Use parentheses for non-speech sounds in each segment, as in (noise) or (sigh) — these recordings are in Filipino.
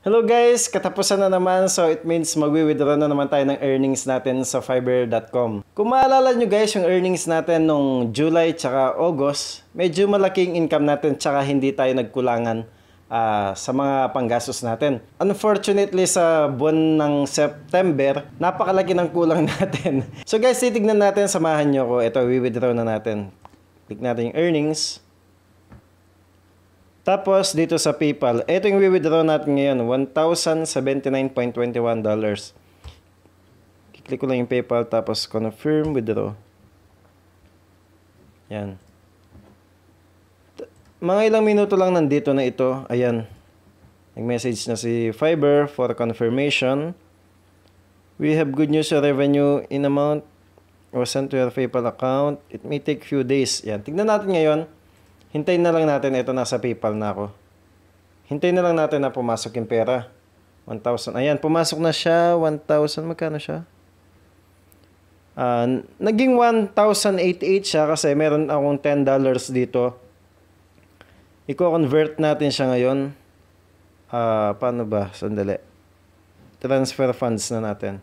Hello guys! Katapusan na naman so it means magwi-withdraw na naman tayo ng earnings natin sa fiverr.com. Kung maalala nyo guys yung earnings natin nung July tsaka August, medyo malaking income natin tsaka hindi tayo nagkulangan uh, sa mga panggastos natin. Unfortunately sa buwan ng September, napakalaki ng kulang (laughs) natin. so guys, titignan natin, samahan nyo ko. Ito, wi-withdraw na natin. Click natin yung earnings. Tapos dito sa PayPal, ito yung withdraw natin ngayon, 1,079.21 dollars. Click ko lang yung PayPal tapos confirm withdraw. Yan. Mga ilang minuto lang nandito na ito. Ayan. Nag-message na si Fiber for confirmation. We have good news sa revenue in amount was sent to your PayPal account. It may take few days. Yan. Tignan natin ngayon Hintayin na lang natin ito nasa PayPal na ako. Hintayin na lang natin na pumasok yung pera. 1,000. Ayan, pumasok na siya. 1,000. Magkano siya? Uh, naging 1,088 siya kasi meron akong $10 dito. Iko-convert natin siya ngayon. Uh, paano ba? Sandali. Transfer funds na natin.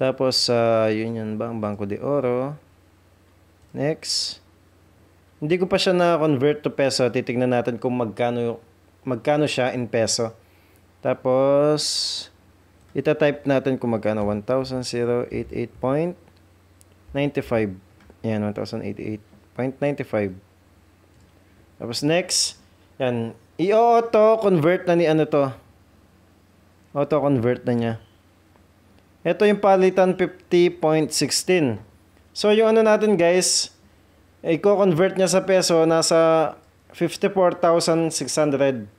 Tapos, uh, yun yun ba? Banco de Oro. Next. Hindi ko pa siya na-convert to peso. Titignan natin kung magkano, magkano siya in peso. Tapos, type natin kung magkano. 1,088.95. Yan, 1,088.95. Tapos next, yan. I-auto-convert na ni ano to. Auto-convert na niya. Ito yung palitan 50.16. So, yung ano natin guys, eh, i-convert niya sa peso, nasa 54,625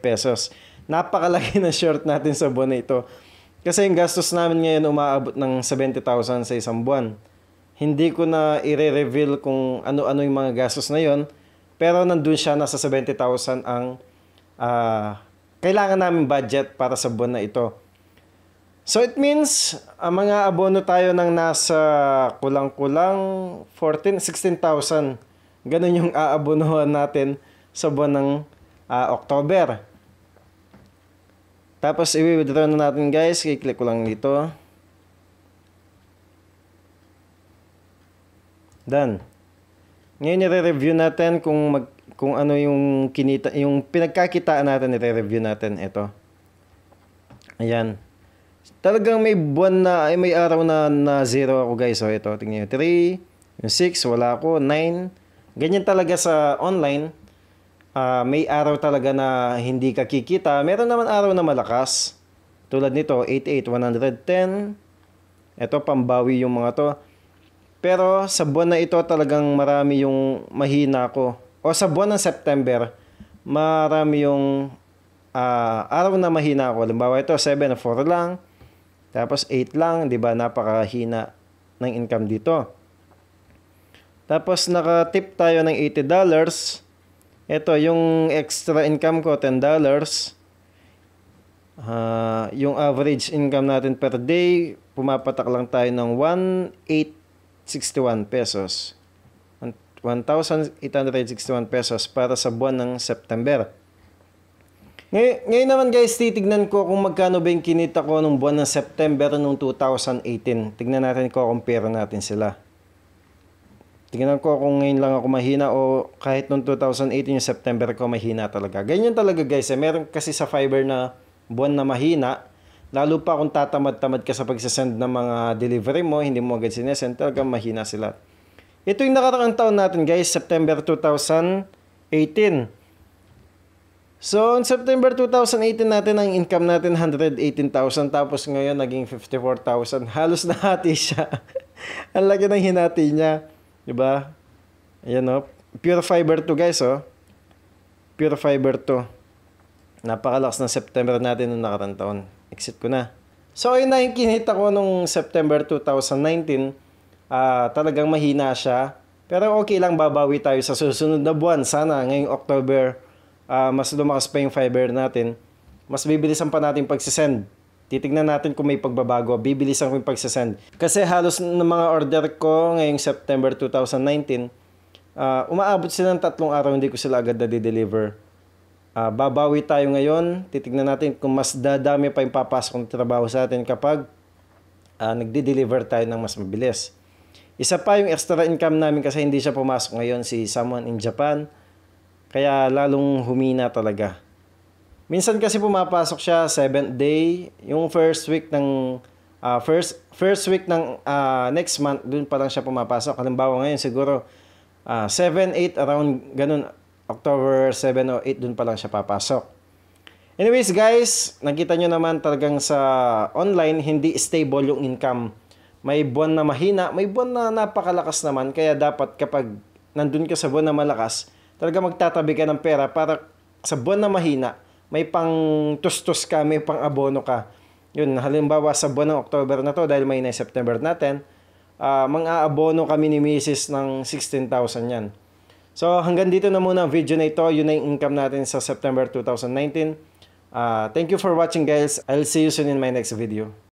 pesos. Napakalaki (laughs) na short natin sa buwan na ito. Kasi yung gastos namin ngayon umaabot ng 70,000 sa isang buwan. Hindi ko na i-reveal kung ano-ano yung mga gastos na yon pero nandun siya nasa 70,000 ang uh, kailangan namin budget para sa buwan na ito. So it means ang uh, mga abono tayo ng nasa kulang-kulang 14 16,000. Ganun yung aabonohan natin sa buwan ng uh, October. Tapos i-withdraw na natin guys. I-click ko lang dito. Done. Ngayon i-review natin kung mag, kung ano yung kinita yung pinagkakitaan natin i-review natin ito. Ayan. Talagang may buwan na, ay may araw na, na zero ako guys. So ito, tingnan nyo. 3, 6, wala ako. 9. Ganyan talaga sa online. Uh, may araw talaga na hindi ka kikita. Meron naman araw na malakas. Tulad nito, 88, 110. Ito, pambawi yung mga to. Pero sa buwan na ito talagang marami yung mahina ko. O sa buwan ng September, marami yung uh, araw na mahina ko. Halimbawa ito, 7 4 lang. Tapos 8 lang, 'di ba? Napakahina ng income dito. Tapos naka-tip tayo ng $80. Ito yung extra income ko $10. Uh, ah, yung average income natin per day, pumapatak lang tayo ng 1,861 pesos. 1,861 pesos para sa buwan ng September. Ngay- ngayon naman guys, titignan ko kung magkano ba yung kinita ko nung buwan ng September nung 2018. Tignan natin ko, compare natin sila. Tignan ko kung ngayon lang ako mahina o kahit nung 2018 yung September ko mahina talaga. Ganyan talaga guys, eh. meron kasi sa fiber na buwan na mahina, lalo pa kung tatamad-tamad ka sa pagsasend ng mga delivery mo, hindi mo agad sinesend, talagang mahina sila. Ito yung nakaraang taon natin guys, September 2018. So, on September 2018 natin, ang income natin 118,000 tapos ngayon naging 54,000. Halos (laughs) nahati siya. ang laki ng hinati niya. ba? Diba? Ayan o. Oh. Pure fiber to guys o. Oh. Pure fiber to. Napakalakas ng September natin nung nakarang taon. Exit ko na. So, ayun na yung kinita ko nung September 2019. Uh, ah, talagang mahina siya. Pero okay lang, babawi tayo sa susunod na buwan. Sana ngayong October uh, mas lumakas pa yung fiber natin, mas bibilisan pa natin pagsisend. Titignan natin kung may pagbabago. Bibilisan ko yung pagsisend. Kasi halos ng mga order ko ngayong September 2019, uh, ah, umaabot sila ng tatlong araw, hindi ko sila agad na-deliver. Uh, babawi tayo ngayon. Titignan natin kung mas dadami pa yung papasok ng trabaho sa atin kapag uh, nagde-deliver tayo ng mas mabilis. Isa pa yung extra income namin kasi hindi siya pumasok ngayon si someone in Japan kaya lalong humina talaga. Minsan kasi pumapasok siya seventh day, yung first week ng uh, first first week ng uh, next month doon pa lang siya pumapasok. Halimbawa ngayon siguro uh, 7 8 around ganun October 7 o 8 doon pa lang siya papasok. Anyways guys, nakita nyo naman talagang sa online hindi stable yung income. May buwan na mahina, may buwan na napakalakas naman kaya dapat kapag nandun ka sa buwan na malakas, talaga magtatabi ka ng pera para sa buwan na mahina, may pang tustos ka, may pang abono ka. Yun, halimbawa sa buwan ng October na to, dahil may na September natin, uh, mang-aabono kami ni Mrs. ng 16,000 yan. So hanggang dito na muna ang video na ito. Yun na yung income natin sa September 2019. Uh, ah, thank you for watching guys. I'll see you soon in my next video.